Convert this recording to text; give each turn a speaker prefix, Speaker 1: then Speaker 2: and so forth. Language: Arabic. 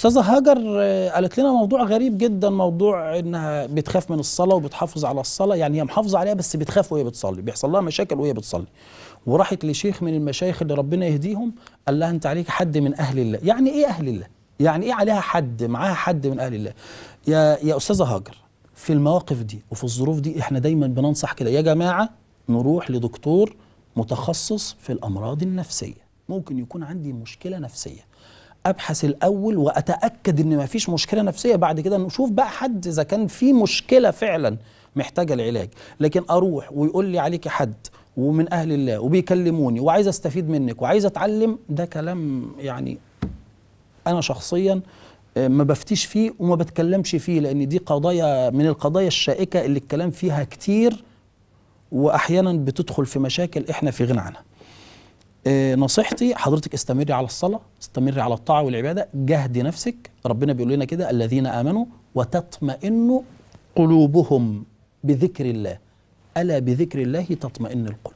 Speaker 1: استاذه هاجر آه، قالت لنا موضوع غريب جدا موضوع انها بتخاف من الصلاه وبتحافظ على الصلاه يعني هي محافظه عليها بس بتخاف وهي بتصلي بيحصل لها مشاكل وهي بتصلي وراحت لشيخ من المشايخ اللي ربنا يهديهم قال لها انت عليك حد من اهل الله يعني ايه اهل الله يعني ايه عليها حد معاها حد من اهل الله يا يا استاذه هاجر في المواقف دي وفي الظروف دي احنا دايما بننصح كده يا جماعه نروح لدكتور متخصص في الامراض النفسيه ممكن يكون عندي مشكله نفسيه ابحث الاول واتاكد ان مفيش مشكله نفسيه بعد كده نشوف بقى حد اذا كان في مشكله فعلا محتاجه العلاج لكن اروح ويقول لي عليك حد ومن اهل الله وبيكلموني وعايز استفيد منك وعايز اتعلم ده كلام يعني انا شخصيا آه، ما بفتيش فيه وما بتكلمش فيه لان دي قضايا من القضايا الشائكه اللي الكلام فيها كتير واحيانا بتدخل في مشاكل احنا في غنى عنها آه، نصيحتي حضرتك استمري على الصلاة استمري على الطاعة والعبادة جهد نفسك ربنا بيقول لنا كده الذين آمنوا وتطمئن قلوبهم بذكر الله ألا بذكر الله تطمئن القلوب